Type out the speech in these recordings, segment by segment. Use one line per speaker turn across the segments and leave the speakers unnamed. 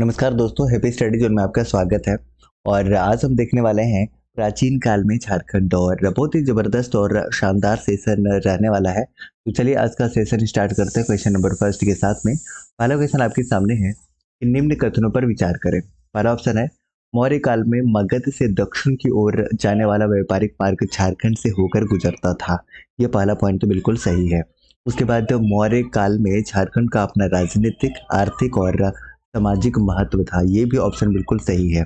नमस्कार दोस्तों happy study zone में आपका स्वागत है और आज हम देखने वाले हैं प्राचीन काल में झारखंड और बहुत ही ज़बरदस्त और शानदार सेशन रहने वाला है तो चलिए आज का सेशन स्टार्ट करते हैं क्वेश्चन नंबर फर्स्ट के साथ में पहला क्वेश्चन आपके सामने है कि निम्न कथनों पर विचार करें पहला ऑप्शन है मौर्य काल में मगध से दक्षिण की ओर जाने वाला व्यापारिक मार्ग झारखंड से होकर गुजरता था यह पहला पॉइंट तो बिल्कुल सही है उसके बाद मौर्य काल में झारखंड का अपना राजनीतिक आर्थिक और सामाजिक महत्व था ये भी ऑप्शन बिल्कुल सही है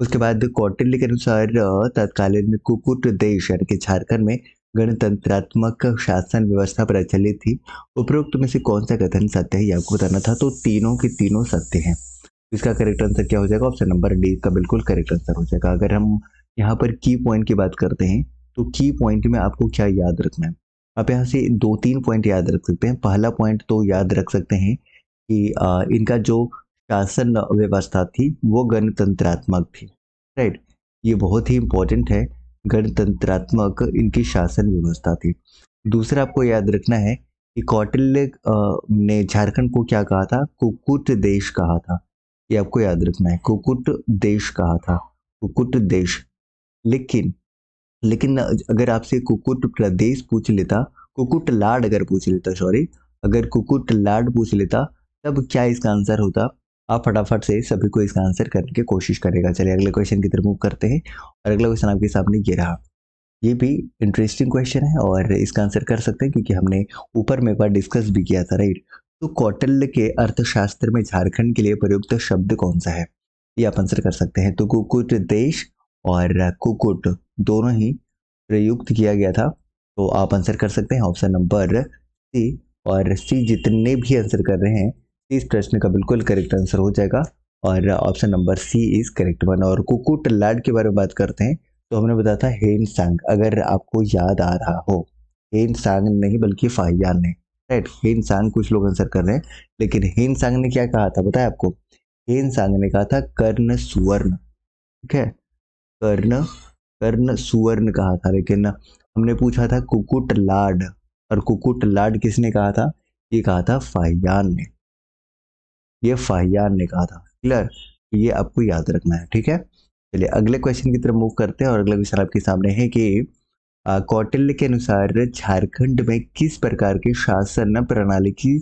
उसके बाद कौटिल्य के अनुसार तत्कालीन कुकुट देश यानी कि झारखंड में गणतंत्रात्मक शासन व्यवस्था प्रचलित थी उपरोक्त में से कौन सा कथन सत्य है ये आपको बताना था तो तीनों के तीनों सत्य हैं इसका करेक्ट आंसर क्या हो जाएगा ऑप्शन नंबर डी का बिल्कुल करेक्ट आंसर हो जाएगा अगर हम यहाँ पर की पॉइंट की बात करते हैं तो की पॉइंट में आपको क्या याद रखना है आप यहाँ से दो तीन पॉइंट याद रख सकते हैं पहला पॉइंट तो याद रख सकते हैं कि इनका जो शासन व्यवस्था थी वो गणतंत्रात्मक थी राइट ये बहुत ही इंपॉर्टेंट है गणतंत्रात्मक इनकी शासन व्यवस्था थी दूसरा आपको याद रखना है कि कौटिल्य ने झारखंड को क्या कहा था कुकुट देश कहा था ये आपको याद रखना है कुकुट देश कहा था कुकुट देश लेकिन लेकिन अगर आपसे कुकुट प्रदेश पूछ लेता कुकुट लाड अगर पूछ लेता सॉरी अगर कुकुट लाड पूछ लेता तब क्या इसका आंसर होता आप फटाफट से सभी को इसका आंसर करने की कोशिश करेगा चलिए अगले क्वेश्चन की तरफ मूव करते हैं और अगला क्वेश्चन आपके सामने ये रहा ये भी इंटरेस्टिंग क्वेश्चन है और इसका आंसर कर सकते हैं क्योंकि हमने ऊपर में एक बार डिस्कस भी किया था राइट तो कौटल्य के अर्थशास्त्र में झारखंड के लिए प्रयुक्त शब्द कौन सा है ये आप आंसर कर सकते हैं तो कुकुट देश और कुकुट दोनों ही प्रयुक्त किया गया था तो आप आंसर कर सकते हैं ऑप्शन नंबर सी और सी जितने भी आंसर कर रहे हैं इस प्रश्न का बिल्कुल करेक्ट आंसर हो जाएगा और option number C is correct one और कुकुट लैड के बारे में बात करते हैं तो हमने बताया था हेन सांग अगर आपको याद आ रहा हो हेन सांग नहीं बल्कि फाहियान ने राइट हेन सांग कुछ लोग आंसर कर रहे हैं लेकिन हेन सांग ने क्या कहा था बताया आपको हेन सांग ने कहा था कर्ण सुवर्ण ठीक है कर्ण कर्ण सुवर्ण कहा था लेकिन हमने पूछा था कुकुट लाड और कुकुट लाड किसने कहा था ये कहा था फाहियान ने ये फाहियार ने कहा था क्लियर ये आपको याद रखना है ठीक है चलिए अगले क्वेश्चन की तरफ मूव करते हैं और अगला क्वेश्चन आपके सामने है कि कौटिल्य के अनुसार झारखंड में किस प्रकार के शासन प्रणाली की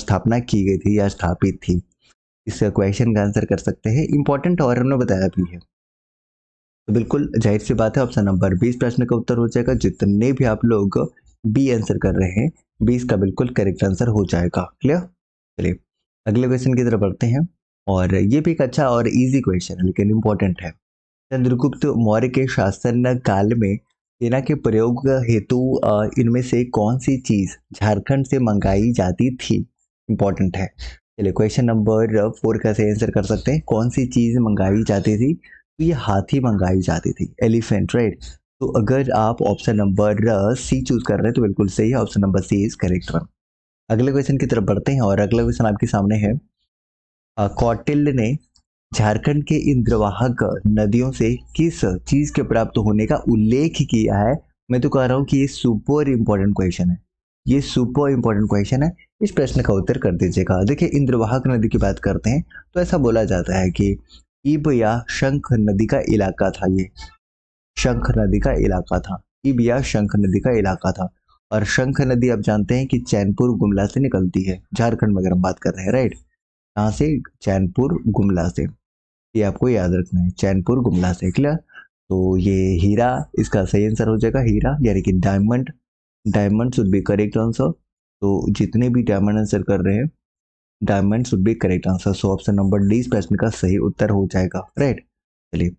स्थापना की गई थी या स्थापित थी इस क्वेश्चन का आंसर कर सकते हैं इंपॉर्टेंट और हमने बताया भी है तो बिल्कुल जाहिर सी बात है ऑप्शन नंबर बीस प्रश्न का उत्तर हो जाएगा जितने भी आप लोग बी आंसर कर रहे हैं बीस का बिल्कुल करेक्ट आंसर हो जाएगा क्लियर चलिए अगले क्वेश्चन की तरफ बढ़ते हैं और ये भी एक अच्छा और इजी क्वेश्चन है लेकिन इम्पोर्टेंट है चंद्रगुप्त मौर्य के शासन काल में सेना के प्रयोग हेतु इनमें से कौन सी चीज़ झारखंड से मंगाई जाती थी इम्पोर्टेंट है चलिए क्वेश्चन नंबर फोर का सही आंसर कर सकते हैं कौन सी चीज़ मंगाई जाती थी तो ये हाथी मंगाई जाती थी एलिफेंट राइट तो अगर आप ऑप्शन नंबर सी चूज़ कर रहे हैं तो बिल्कुल सही है option number C is correct one अगले क्वेश्चन की तरफ बढ़ते हैं और अगला क्वेश्चन आपके सामने है कौटिल्य ने झारखंड के इंद्रवाहक नदियों से किस चीज के प्राप्त होने का उल्लेख किया है मैं तो कह रहा हूँ कि ये सुपर इंपॉर्टेंट क्वेश्चन है ये सुपर इंपॉर्टेंट क्वेश्चन है इस प्रश्न का उत्तर कर दीजिएगा देखिए इंद्रवाहक नदी की बात करते हैं तो ऐसा बोला जाता है कि इब या शंख नदी का इलाका था ये शंख नदी का इलाका था इब या शंख नदी का इलाका था और शंख नदी आप जानते हैं कि चैनपुर गुमला से निकलती है झारखंड में अगर हम बात कर रहे हैं राइट यहाँ से चैनपुर गुमला से ये आपको याद रखना है चैनपुर गुमला से क्लियर तो ये हीरा इसका सही आंसर हो जाएगा हीरा यानी कि diamond diamond should be correct answer तो जितने भी डायमंड आंसर कर रहे हैं diamond should be correct answer so option number D इस प्रश्न का सही उत्तर हो जाएगा राइट चलिए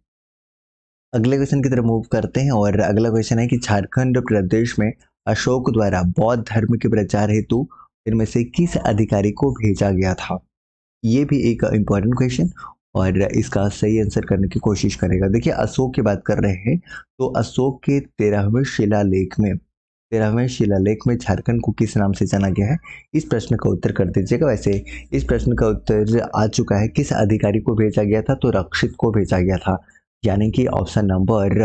अगले क्वेश्चन की तरफ मूव करते हैं और अगला क्वेश्चन है कि झारखंड प्रदेश में अशोक द्वारा बौद्ध धर्म के प्रचार हेतु इनमें से किस अधिकारी को भेजा गया था ये भी एक इंपॉर्टेंट क्वेश्चन और इसका सही आंसर करने की कोशिश करेगा देखिए अशोक की बात कर रहे हैं तो अशोक के तेरहवें शिलालेख में तेरहवें शिलालेख में झारखंड को किस नाम से जाना गया है इस प्रश्न का उत्तर कर दीजिएगा वैसे इस प्रश्न का उत्तर आ चुका है किस अधिकारी को भेजा गया था तो रक्षित को भेजा गया था यानी कि ऑप्शन नंबर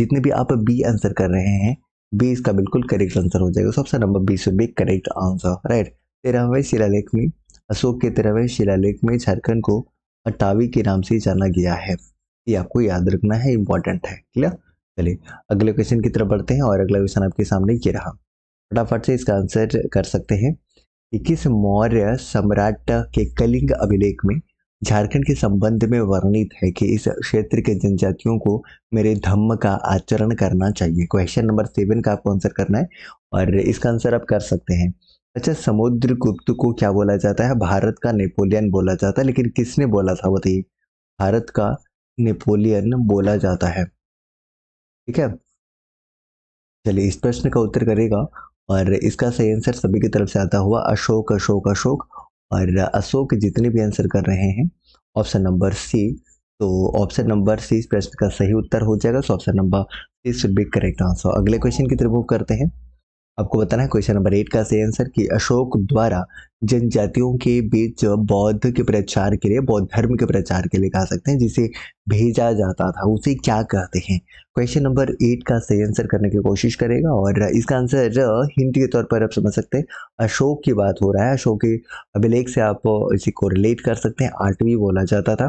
जितने भी आप बी आंसर कर रहे हैं बी इसका बिल्कुल करेक्ट आंसर हो जाएगा सबसे नंबर बी से बी करेक्ट आंसर राइट तेरहवें शिलालेख में अशोक के तेरहवें शिलालेख में झारखंड को अटावी के नाम से जाना गया है ये आपको याद रखना है इंपॉर्टेंट है क्लियर चलिए अगले क्वेश्चन की तरफ बढ़ते हैं और अगला क्वेश्चन आपके सामने ये रहा फटाफट से इसका आंसर कर सकते हैं कि किस मौर्य सम्राट के कलिंग अभिलेख में झारखंड के संबंध में वर्णित है कि इस क्षेत्र के जनजातियों को मेरे धम्म का आचरण करना चाहिए क्वेश्चन नंबर सेवन का आपको आंसर करना है और इसका आंसर आप कर सकते हैं अच्छा समुद्र गुप्त को क्या बोला जाता है भारत का नेपोलियन बोला जाता है लेकिन किसने बोला था बताइए भारत का नेपोलियन बोला जाता है ठीक है चलिए इस प्रश्न का उत्तर करेगा और इसका सही आंसर सभी की तरफ से आता हुआ अशोक अशोक अशोक और अशोक जितने भी आंसर कर रहे हैं ऑप्शन नंबर सी तो ऑप्शन नंबर सी इस प्रश्न का सही उत्तर हो जाएगा so option number C should be correct answer अगले क्वेश्चन की तरफ करते हैं आपको बताना है क्वेश्चन नंबर एट का सही आंसर कि अशोक द्वारा जनजातियों के बीच बौद्ध के प्रचार के लिए बौद्ध धर्म के प्रचार के लिए कह सकते हैं जिसे भेजा जाता था उसे क्या कहते हैं क्वेश्चन नंबर एट का सही आंसर करने की कोशिश करेगा और इसका आंसर हिंट के तौर पर आप समझ सकते हैं अशोक की बात हो रहा है अशोक के अभिलेख से आप इसे को रिलेट कर सकते हैं आठवीं बोला जाता था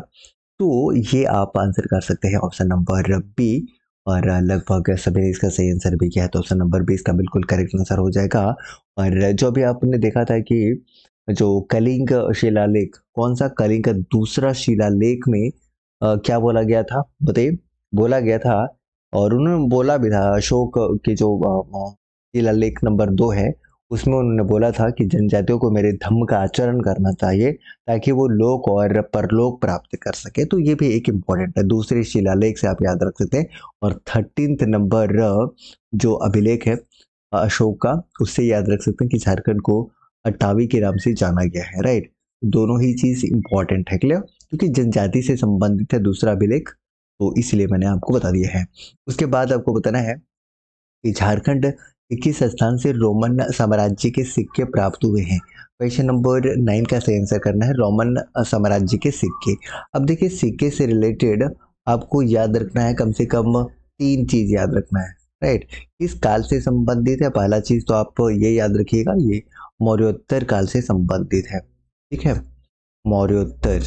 तो ये आप आंसर कर सकते हैं ऑप्शन नंबर बी और लगभग सभी इसका सही आंसर भी किया है तो ऑप्शन नंबर बी इसका बिल्कुल करेक्ट आंसर हो जाएगा और जो भी आपने देखा था कि जो कलिंग शिलालेख कौन सा कलिंग का दूसरा शिलालेख में आ, क्या बोला गया था बताइए बोला गया था और उन्होंने बोला भी था अशोक के जो शिलालेख नंबर दो है उसमें उन्होंने बोला था कि जनजातियों को मेरे धम्म का आचरण करना चाहिए ताकि वो लोक और परलोक प्राप्त कर सके तो ये भी एक इम्पॉर्टेंट है दूसरे शिलालेख से आप याद रख सकते हैं और थर्टीन नंबर जो अभिलेख है अशोक का उससे याद रख सकते हैं कि झारखंड को अट्टावी के नाम से जाना गया है राइट दोनों ही चीज़ इंपॉर्टेंट है क्लियर क्योंकि जनजाति से संबंधित है दूसरा अभिलेख तो इसलिए मैंने आपको बता दिया है उसके बाद आपको बताना है कि झारखंड किस स्थान से रोमन साम्राज्य के सिक्के प्राप्त हुए हैं क्वेश्चन नंबर नाइन का सही आंसर करना है रोमन साम्राज्य के सिक्के अब देखिए सिक्के से रिलेटेड आपको याद रखना है कम से कम तीन चीज़ याद रखना है राइट किस काल से संबंधित है पहला चीज़ तो आप ये याद रखिएगा ये मौर्योत्तर काल से संबंधित है ठीक है मौर्योत्तर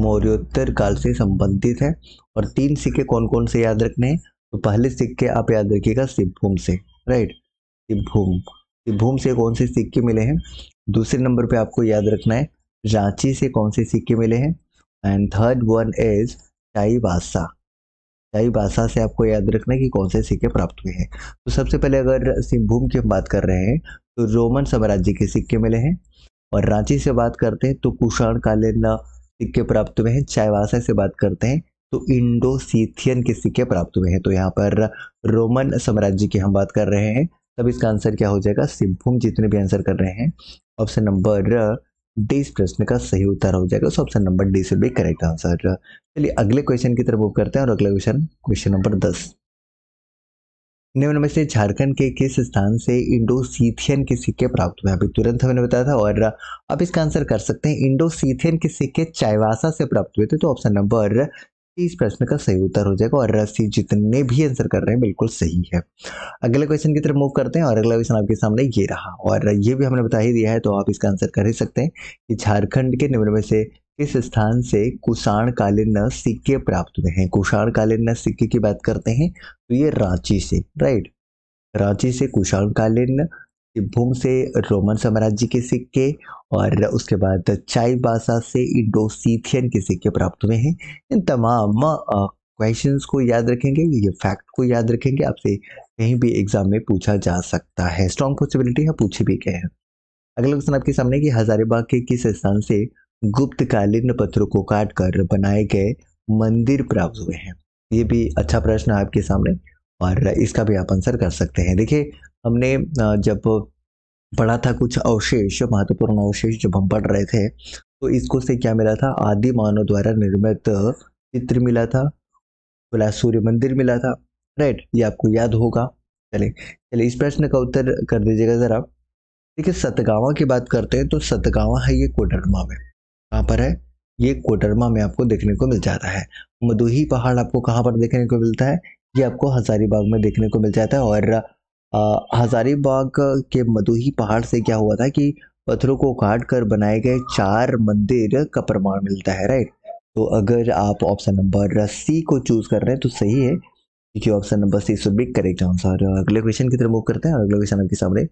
मौर्योत्तर काल से संबंधित है और तीन सिक्के कौन कौन से याद रखने हैं तो पहले सिक्के आप याद रखिएगा सिपुम से राइट सिंहभूम सिंहभूम से कौन से सिक्के मिले हैं दूसरे नंबर पे आपको याद रखना है रांची से कौन से सिक्के मिले हैं and third one is Chaibasa Chaibasa से आपको याद रखना है कि कौन से सिक्के प्राप्त हुए हैं तो सबसे पहले अगर सिंहभूम की हम बात कर रहे हैं तो रोमन साम्राज्य के सिक्के मिले हैं और रांची से बात करते हैं तो कुषाण कालीन सिक्के प्राप्त हुए हैं चाईबासा से बात करते हैं तो इंडोसीथियन के सिक्के प्राप्त हुए हैं तो यहाँ पर रोमन साम्राज्य की हम बात कर रहे हैं तब इसका आंसर क्या हो जाएगा सिम्फुम जितने भी आंसर कर रहे हैं ऑप्शन नंबर डी इस प्रश्न का सही उत्तर हो जाएगा सो ऑप्शन नंबर डी से भी करेक्ट आंसर चलिए अगले क्वेश्चन की तरफ मूव करते हैं और अगला क्वेश्चन क्वेश्चन नंबर दस निम्न में से झारखंड के किस स्थान से इंडोसीथियन के सिक्के प्राप्त हुए अभी तुरंत हमने बताया था और आप इसका आंसर कर सकते हैं इंडोसीथियन के सिक्के चाईवासा से प्राप्त हुए थे तो ऑप्शन नंबर इस प्रश्न का सही उत्तर हो जाएगा और रस्सी जितने भी आंसर कर रहे हैं बिल्कुल सही है अगले क्वेश्चन की तरफ मूव करते हैं और अगला क्वेश्चन आपके सामने ये रहा और ये भी हमने बता ही दिया है तो आप इसका आंसर कर ही सकते हैं कि झारखंड के निम्न में से किस स्थान से कुषाण कालीन सिक्के प्राप्त हुए हैं कुषाण कालीन न सिक्के की बात करते हैं तो ये रांची से राइट रांची से कुषाण कालीन सिब्बुम से रोमन साम्राज्य के सिक्के और उसके बाद चाय बासा से इंडोसीथियन के सिक्के प्राप्त हुए हैं इन तमाम क्वेश्चंस को याद रखेंगे ये फैक्ट को याद रखेंगे आपसे कहीं भी एग्जाम में पूछा जा सकता है स्ट्रॉन्ग पॉसिबिलिटी है पूछे भी गए हैं अगला क्वेश्चन आपके सामने कि हजारीबाग के किस स्थान से गुप्तकालीन पत्थरों को काट कर बनाए गए मंदिर प्राप्त हुए हैं ये भी अच्छा प्रश्न है आपके सामने और इसका भी आप आंसर कर सकते हैं देखिए हमने जब पढ़ा था कुछ अवशेष महत्वपूर्ण अवशेष जब हम पढ़ रहे थे तो इसको से क्या मिला था आदि मानव द्वारा निर्मित चित्र मिला था खुला सूर्य मंदिर मिला था राइट ये आपको याद होगा चले चले इस प्रश्न का उत्तर कर दीजिएगा ज़रा देखिए सतगावा की बात करते हैं तो सतगावा है ये कोडरमा में कहाँ पर है ये कोटरमा में आपको देखने को मिल जाता है मधुही पहाड़ आपको कहाँ पर देखने को मिलता है ये आपको हजारीबाग में देखने को मिल जाता है और हजारीबाग के मधुही पहाड़ से क्या हुआ था कि पत्थरों को काट कर बनाए गए चार मंदिर का प्रमाण मिलता है राइट तो अगर आप ऑप्शन नंबर सी को चूज कर रहे हैं तो सही है क्योंकि option number C so big correct answer अगले क्वेश्चन की तरफ मूव करते हैं अगले क्वेश्चन आपके सामने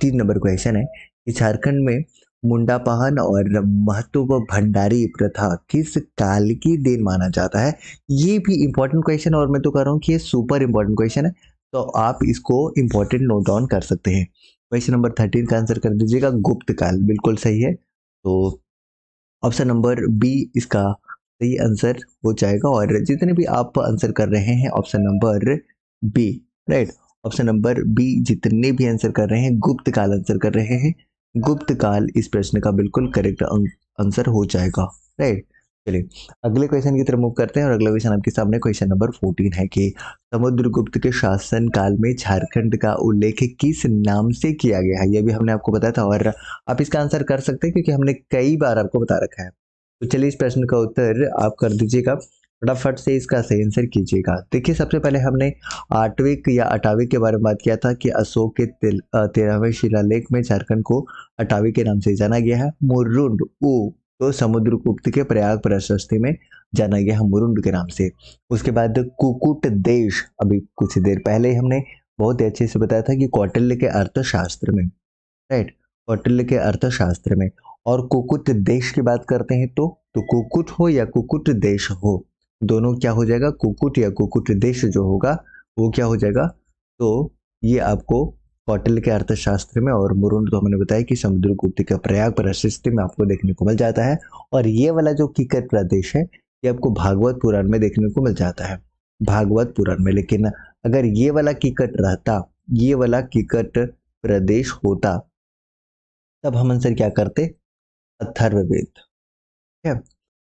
तीन नंबर क्वेश्चन है कि झारखंड में मुंडापाहन और महत्व भंडारी प्रथा किस काल की देन माना जाता है ये भी इंपॉर्टेंट क्वेश्चन और मैं तो कह रहा हूँ कि ये सुपर इंपॉर्टेंट क्वेश्चन है तो आप इसको इम्पोर्टेंट नोट डाउन कर सकते हैं क्वेश्चन नंबर थर्टीन का आंसर कर दीजिएगा गुप्त काल बिल्कुल सही है तो ऑप्शन नंबर बी इसका सही आंसर हो जाएगा और जितने भी आप आंसर कर रहे हैं option number B right option number B जितने भी आंसर कर रहे हैं गुप्त काल आंसर कर रहे हैं गुप्त काल इस प्रश्न का बिल्कुल करेक्ट आंसर हो जाएगा राइट चलिए अगले क्वेश्चन की तरफ मूव करते हैं और अगला क्वेश्चन आपके सामने क्वेश्चन नंबर फोर्टीन है कि समुद्रगुप्त के शासन काल में झारखंड का उल्लेख किस नाम से किया गया है यह भी हमने आपको बताया था और आप इसका आंसर कर सकते हैं क्योंकि हमने कई बार आपको बता रखा है तो चलिए इस प्रश्न का उत्तर आप कर दीजिएगा फटाफट से इसका सही आंसर कीजिएगा देखिए सबसे पहले हमने आठविक या अटाविक के बारे में बात किया था कि अशोक के तेरहवें शिलालेख में झारखंड को अटावी के नाम से जाना गया है मुरुंड तो समुद्रगुप्त के प्रयाग प्रशस्ति में जाना गया मुरुंड के नाम से उसके बाद कुकुट देश अभी कुछ देर पहले ही हमने बहुत ही अच्छे से बताया था कि कौटिल्य के अर्थशास्त्र में राइट कौटिल्य के अर्थशास्त्र में और कुकुट देश की बात करते हैं तो तो कुकुट हो या कुकुट देश हो दोनों क्या हो जाएगा कुकुट या कुकुट देश जो होगा वो क्या हो जाएगा तो ये आपको कौटिल्य के अर्थशास्त्र में और मुरुन तो हमने बताया कि समुद्रगुप्त का प्रयाग प्रशस्ति में आपको देखने को मिल जाता है और ये वाला जो कीकर प्रदेश है ये आपको भागवत पुराण में देखने को मिल जाता है भागवत पुराण में लेकिन अगर ये वाला कीकट रहता ये वाला कीकट प्रदेश होता तब हम आंसर क्या करते अथर्ववेद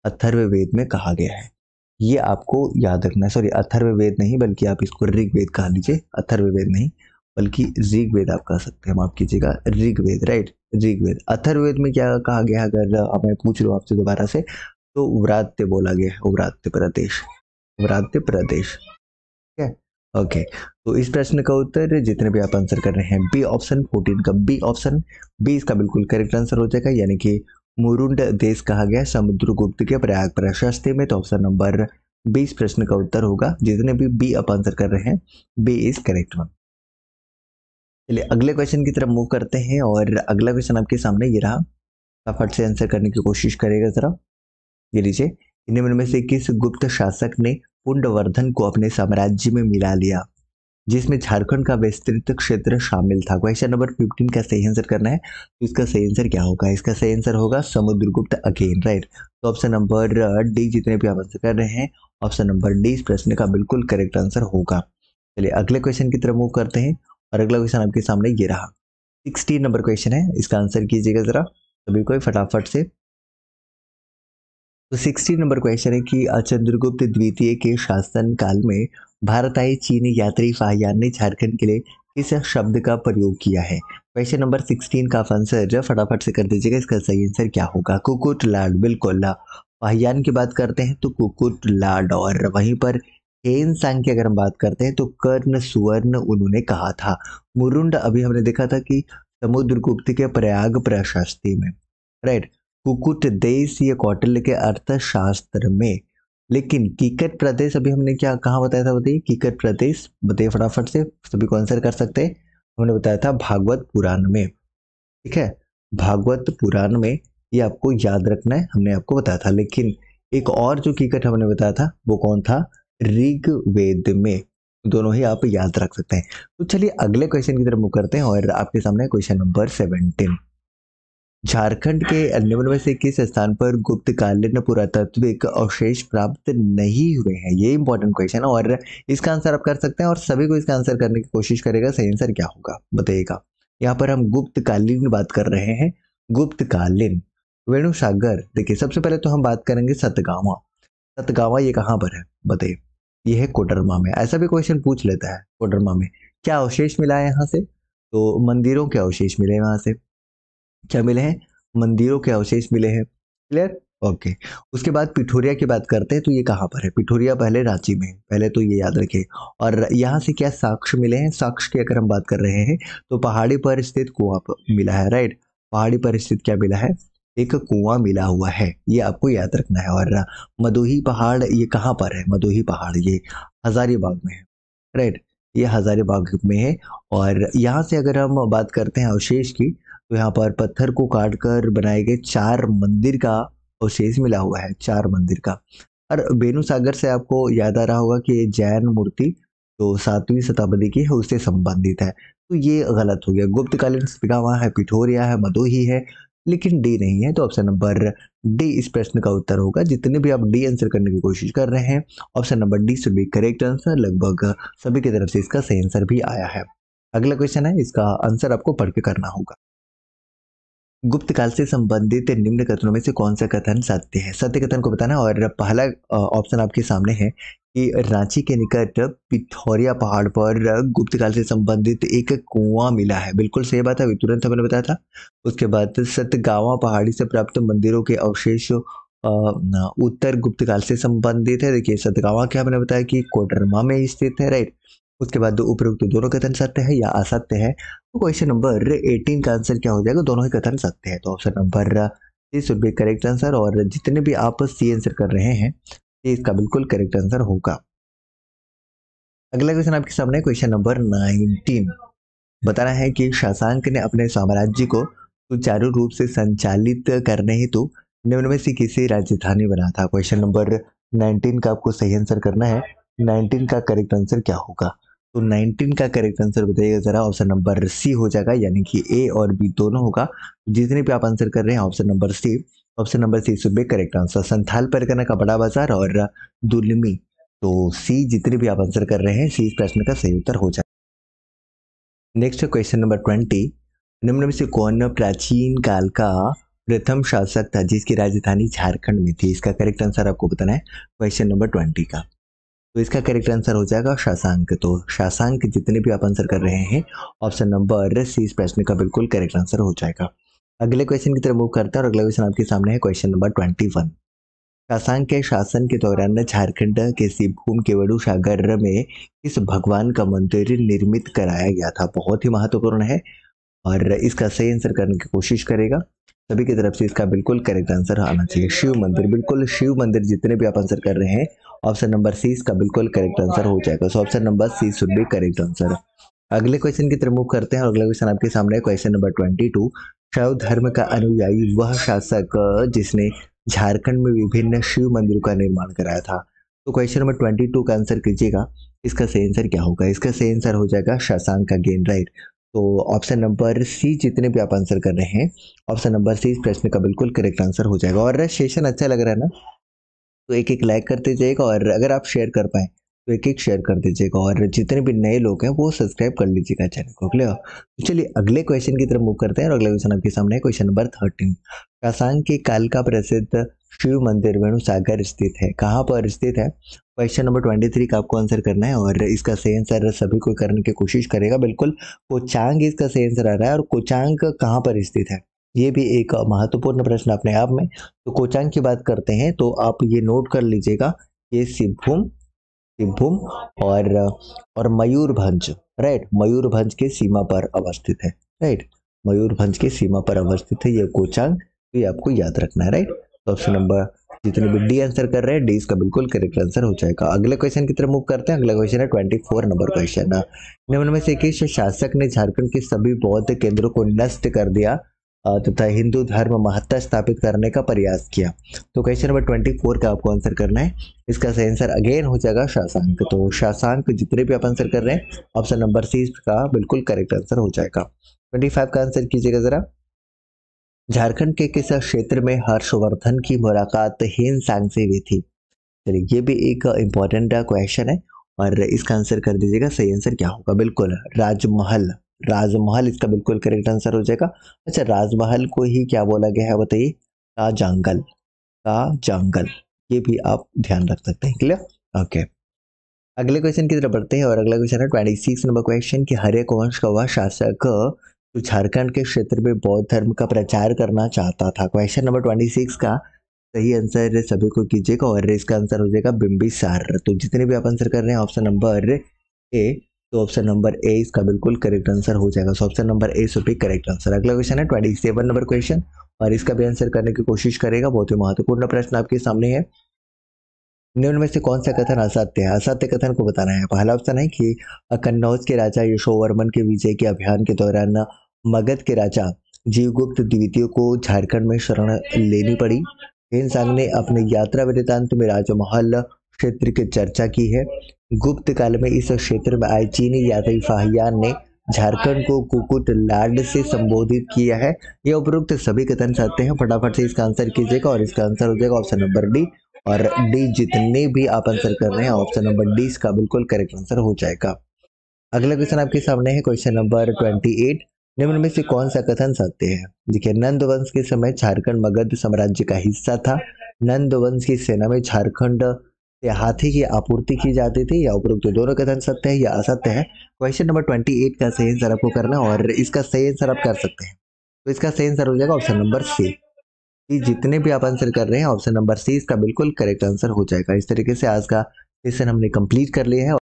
अथर्ववेद में कहा गया है ये आपको याद रखना है सॉरी अथर्ववेद नहीं बल्कि आप इसको ऋग्वेद कहा लीजिए अथर्ववेद नहीं बल्कि ऋग्वेद आप कह सकते हैं माफ कीजिएगा ऋग्वेद राइट ऋग्वेद अथर्वेद में क्या कहा गया अगर अब मैं पूछ रहा हूँ आपसे दोबारा से तो व्रात्य बोला गया है व्रात्य प्रदेश व्रात्य प्रदेश ओके okay. तो इस प्रश्न का उत्तर जितने भी आप आंसर कर रहे हैं बी ऑप्शन फोर्टीन का बी ऑप्शन बी इसका बिल्कुल करेक्ट आंसर हो जाएगा यानी कि मुरुंड देश कहा गया समुद्रगुप्त के प्रयाग प्रशस्ति में तो ऑप्शन नंबर बीस प्रश्न का उत्तर होगा जितने भी बी आप आंसर कर रहे हैं बी इज करेक्ट वन चलिए अगले क्वेश्चन की तरफ मूव करते हैं और अगला क्वेश्चन आपके सामने ये रहा फटाफट से आंसर करने की कोशिश करेगा जरा ये लीजिए इनमें में से किस गुप्त शासक ने पुंडवर्धन को अपने साम्राज्य में मिला लिया जिसमें झारखंड का विस्तृत क्षेत्र शामिल था क्वेश्चन नंबर 15 का सही आंसर करना है तो इसका सही आंसर क्या होगा इसका सही आंसर होगा समुद्रगुप्त अगेन राइट तो ऑप्शन नंबर डी जितने भी आप आंसर कर रहे हैं ऑप्शन नंबर डी इस प्रश्न का बिल्कुल करेक्ट आंसर होगा चलिए अगले क्वेश्चन की तरफ मूव करते हैं और अगला क्वेश्चन आपके सामने ये रहा सिक्सटीन नंबर क्वेश्चन है इसका आंसर कीजिएगा ज़रा सभी को फटाफट से तो सिक्सटीन नंबर क्वेश्चन है कि चंद्रगुप्त द्वितीय के शासन काल में भारत आए चीनी यात्री फाहियान ने झारखंड के लिए किस शब्द का प्रयोग किया है क्वेश्चन नंबर सिक्सटीन का आंसर जो फटाफट से कर दीजिएगा इसका सही आंसर क्या होगा कुकुट लाड बिल्कुल ला। फाहियान की बात करते हैं तो कुकुट लाड और वहीं पर हेन सांग की अगर हम बात करते हैं तो कर्ण सुवर्ण उन्होंने कहा था मुरुंड अभी हमने देखा था कि समुद्रगुप्त के प्रयाग प्रशस्ति में राइट कुकुट या कौटल के अर्थशास्त्र में लेकिन कीकट प्रदेश अभी हमने क्या कहा बताया था बताइए कीकट प्रदेश बताइए फटाफट से सभी को आंसर कर सकते हैं हमने बताया था भागवत पुराण में ठीक है भागवत पुराण में ये आपको याद रखना है हमने आपको बताया था लेकिन एक और जो कीकट हमने बताया था वो कौन था ऋग्वेद में दोनों ही आप याद रख सकते हैं तो चलिए अगले क्वेश्चन की तरफ मुख करते हैं और आपके सामने क्वेश्चन नंबर सेवनटीन झारखंड के निम्न में से किस स्थान पर गुप्त कालीन पुरातत्विक अवशेष प्राप्त नहीं हुए हैं ये इंपॉर्टेंट क्वेश्चन है और इसका आंसर आप कर सकते हैं और सभी को इसका आंसर करने की कोशिश करेगा सही आंसर क्या होगा बताइएगा यहाँ पर हम गुप्त कालीन बात कर रहे हैं गुप्त कालीन वेणु सागर देखिए सबसे पहले तो हम बात करेंगे सतगावा सतगावा ये कहाँ पर है बताइए ये है कोडरमा में ऐसा भी क्वेश्चन पूछ लेता है कोडरमा में क्या अवशेष मिला है यहाँ से तो मंदिरों के अवशेष मिले वहां से क्या मिले हैं मंदिरों के अवशेष मिले हैं क्लियर ओके उसके बाद पिठोरिया की बात करते हैं तो ये कहाँ पर है पिठोरिया पहले रांची में पहले तो ये याद रखें और यहाँ से क्या साक्ष्य मिले हैं साक्ष्य की अगर हम बात कर रहे हैं तो पहाड़ी पर स्थित कुआं मिला है राइट पहाड़ी पर स्थित क्या मिला है एक कुआं मिला हुआ है ये आपको याद रखना है और मदोही पहाड़ ये कहाँ पर है मदोही पहाड़ ये हजारीबाग में है राइट ये हजारीबाग में है और यहाँ से अगर हम बात करते हैं अवशेष की तो यहाँ पर पत्थर को काट कर बनाए गए चार मंदिर का अवशेष मिला हुआ है चार मंदिर का और बेनू सागर से आपको याद आ रहा होगा कि जैन मूर्ति जो सातवीं शताब्दी की है उससे संबंधित है तो ये गलत हो गया गुप्तकालीन वहाँ है पिठोरिया है मदोही है लेकिन डी नहीं है तो ऑप्शन नंबर डी इस प्रश्न का उत्तर होगा जितने भी आप डी आंसर करने की कोशिश कर रहे हैं option number D should be correct answer लगभग सभी की तरफ से इसका सही आंसर भी आया है अगला क्वेश्चन है इसका आंसर आपको पढ़ के करना होगा गुप्त काल से संबंधित निम्न कथनों में से कौन सा कथन सत्य है सत्य कथन को बताना और पहला ऑप्शन आपके सामने है कि रांची के निकट पिथौरिया पहाड़ पर गुप्त काल से संबंधित एक कुआं मिला है बिल्कुल सही बात है तुरंत हमने बताया था उसके बाद सतगावा पहाड़ी से प्राप्त मंदिरों के अवशेष उत्तर गुप्त काल से संबंधित है देखिए सतगावा क्या हमने बताया कि कोडरमा में स्थित है राइट उसके बाद दो उपरोक्त दोनों कथन सत्य है या असत्य है क्वेश्चन नंबर एटीन का आंसर क्या हो जाएगा दोनों ही कथन सकते हैं तो option number this would be correct answer और जितने भी आप सी आंसर कर रहे हैं इसका बिल्कुल करेक्ट आंसर होगा अगला क्वेश्चन आपके सामने क्वेश्चन नंबर नाइनटीन बताना है कि शशांक ने अपने साम्राज्य को सुचारू रूप से संचालित करने हेतु तो निम्न में से किसी राजधानी बना था क्वेश्चन नंबर नाइनटीन का आपको सही आंसर करना है नाइनटीन का करेक्ट आंसर क्या होगा तो 19 का करेक्ट आंसर बताइएगा जरा ऑप्शन नंबर सी हो जाएगा यानी कि ए और बी दोनों होगा जितने भी आप आंसर कर रहे हैं option number C option number C सुबह करेक्ट आंसर संथाल परगना का बड़ा बाजार और दुलमी तो सी जितने भी आप आंसर कर रहे हैं सी इस प्रश्न का सही उत्तर हो जाएगा नेक्स्ट क्वेश्चन नंबर ट्वेंटी निम्न में से कौन प्राचीन काल का प्रथम शासक था जिसकी राजधानी झारखंड में थी इसका करेक्ट आंसर आपको बताना है क्वेश्चन नंबर ट्वेंटी का तो इसका करेक्ट आंसर हो जाएगा शासांक तो शासांक जितने भी आप आंसर कर रहे हैं ऑप्शन नंबर सी इस प्रश्न का बिल्कुल करेक्ट आंसर हो जाएगा अगले क्वेश्चन की तरफ मूव करते हैं और अगला क्वेश्चन आपके सामने है question number twenty one Shashank के शासन के दौरान झारखंड के सिंहभूम के सागर में किस भगवान का मंदिर निर्मित कराया गया था बहुत ही महत्वपूर्ण है और इसका सही आंसर करने की कोशिश करेगा सभी की तरफ से इसका बिल्कुल करेक्ट आंसर आना चाहिए शिव मंदिर बिल्कुल शिव मंदिर जितने भी आप आंसर कर रहे हैं ऑप्शन नंबर सी इसका बिल्कुल करेक्ट आंसर हो जाएगा so option number C should भी करेक्ट आंसर अगले क्वेश्चन की तरफ मूव करते हैं और अगला क्वेश्चन आपके सामने है क्वेश्चन नंबर ट्वेंटी टू शव धर्म का अनुयायी वह शासक जिसने झारखंड में विभिन्न शिव मंदिरों का निर्माण कराया था तो क्वेश्चन नंबर ट्वेंटी टू का आंसर कीजिएगा इसका सही आंसर क्या होगा इसका सही आंसर हो जाएगा शासांग का गेन राइट तो ऑप्शन नंबर सी जितने भी आप आंसर कर रहे हैं ऑप्शन नंबर सी इस प्रश्न का बिल्कुल करेक्ट आंसर हो जाएगा और सेशन अच्छा लग रहा है ना तो एक एक लाइक करते जाइएगा और अगर आप शेयर कर पाए तो एक एक शेयर कर दीजिएगा और जितने भी नए लोग हैं वो सब्सक्राइब कर लीजिएगा चैनल को क्लियर तो चलिए अगले क्वेश्चन की तरफ मूव करते हैं और अगला क्वेश्चन आपके सामने क्वेश्चन नंबर थर्टीन कासांग के काल का प्रसिद्ध शिव मंदिर वेणु सागर स्थित है कहाँ पर स्थित है क्वेश्चन नंबर ट्वेंटी थ्री का आपको आंसर करना है और इसका सही आंसर सभी को करने की कोशिश करेगा बिल्कुल कोचांग इसका सही आंसर आ रहा है और कोचांग कहाँ पर स्थित है ये भी एक महत्वपूर्ण प्रश्न अपने आप में तो कोचांग की बात करते हैं तो आप ये नोट कर लीजिएगा ये सिंहभूम सिंहभूम और और मयूरभंज राइट मयूरभंज के सीमा पर अवस्थित है राइट मयूरभंज के सीमा पर अवस्थित है ये कोचांग तो ये आपको याद रखना है राइट तो ऑप्शन नंबर जितने भी डी आंसर कर रहे हैं डी इसका बिल्कुल करेक्ट आंसर हो जाएगा अगले क्वेश्चन की तरफ मूव करते हैं अगला क्वेश्चन है ट्वेंटी फोर नंबर क्वेश्चन निम्न में से किस शासक ने झारखंड के सभी बौद्ध केंद्रों को नष्ट कर दिया तथा तो हिंदू धर्म महत्ता स्थापित करने का प्रयास किया तो क्वेश्चन नंबर ट्वेंटी फोर का आपको आंसर करना है इसका सही आंसर अगेन हो जाएगा शासांक तो शासांक जितने भी आप आंसर कर रहे हैं ऑप्शन नंबर सी का बिल्कुल करेक्ट आंसर हो जाएगा ट्वेंटी फाइव का आंसर कीजिएगा जरा झारखंड के किस क्षेत्र में हर्षवर्धन की मुलाकात हेन सांग से हुई थी चलिए ये भी एक इम्पॉर्टेंट क्वेश्चन है और इसका आंसर कर दीजिएगा सही आंसर क्या होगा बिल्कुल राजमहल राजमहल इसका बिल्कुल करेक्ट आंसर हो जाएगा अच्छा राजमहल को ही क्या बोला गया है बताइए का जंगल का जंगल ये भी आप ध्यान रख सकते हैं क्लियर ओके अगले क्वेश्चन की तरफ बढ़ते हैं और अगला क्वेश्चन है ट्वेंटी सिक्स नंबर क्वेश्चन कि हरे वंश का वह शासक तो झारखंड के क्षेत्र में बौद्ध धर्म का प्रचार करना चाहता था क्वेश्चन नंबर ट्वेंटी सिक्स का सही आंसर सभी को कीजिएगा और इसका आंसर हो जाएगा बिम्बिसार तो जितने भी आप आंसर कर रहे हैं ऑप्शन नंबर ए तो ऑप्शन नंबर ए इसका बिल्कुल करेक्ट आंसर हो जाएगा so option number A so भी करेक्ट आंसर अगला क्वेश्चन है ट्वेंटी सेवन नंबर क्वेश्चन और इसका भी आंसर करने की कोशिश करेगा बहुत ही महत्वपूर्ण प्रश्न आपके सामने है निम्न में से कौन सा कथन असत्य है असत्य कथन को बताना है पहला ऑप्शन है कि कन्नौज के राजा यशोवर्मन के विजय के अभियान के दौरान मगध के राजा जीवगुप्त द्वितीय को झारखंड में शरण लेनी पड़ी हेनसांग ने अपने यात्रा वृत्तांत में राजमहल क्षेत्र की चर्चा की है गुप्त काल में इस क्षेत्र में आए चीनी यात्री फाहियान ने झारखंड को कुकुट लाड से संबोधित किया है यह उपरोक्त सभी कथन सत्य हैं फटाफट से इसका आंसर कीजिएगा और इसका आंसर हो जाएगा ऑप्शन नंबर डी और डी जितने भी आप आंसर कर रहे हैं ऑप्शन नंबर डी इसका बिल्कुल करेक्ट आंसर हो जाएगा अगला क्वेश्चन आपके सामने है क्वेश्चन नंबर ट्वेंटी एट निम्न में से कौन सा कथन सत्य है देखिए नंद वंश के समय झारखंड मगध साम्राज्य का हिस्सा था नंद वंश की सेना में झारखंड से हाथी की आपूर्ति की जाती थी या उपरोक्त तो दोनों कथन सत्य है या असत्य है क्वेश्चन नंबर ट्वेंटी एट का सही आंसर आपको करना है और इसका सही आंसर आप कर सकते हैं तो इसका सही आंसर हो जाएगा ऑप्शन नंबर सी जितने भी आप आंसर कर रहे हैं ऑप्शन नंबर सी इसका बिल्कुल करेक्ट आंसर हो जाएगा इस तरीके से आज का सेशन हमने कंप्लीट कर लिया है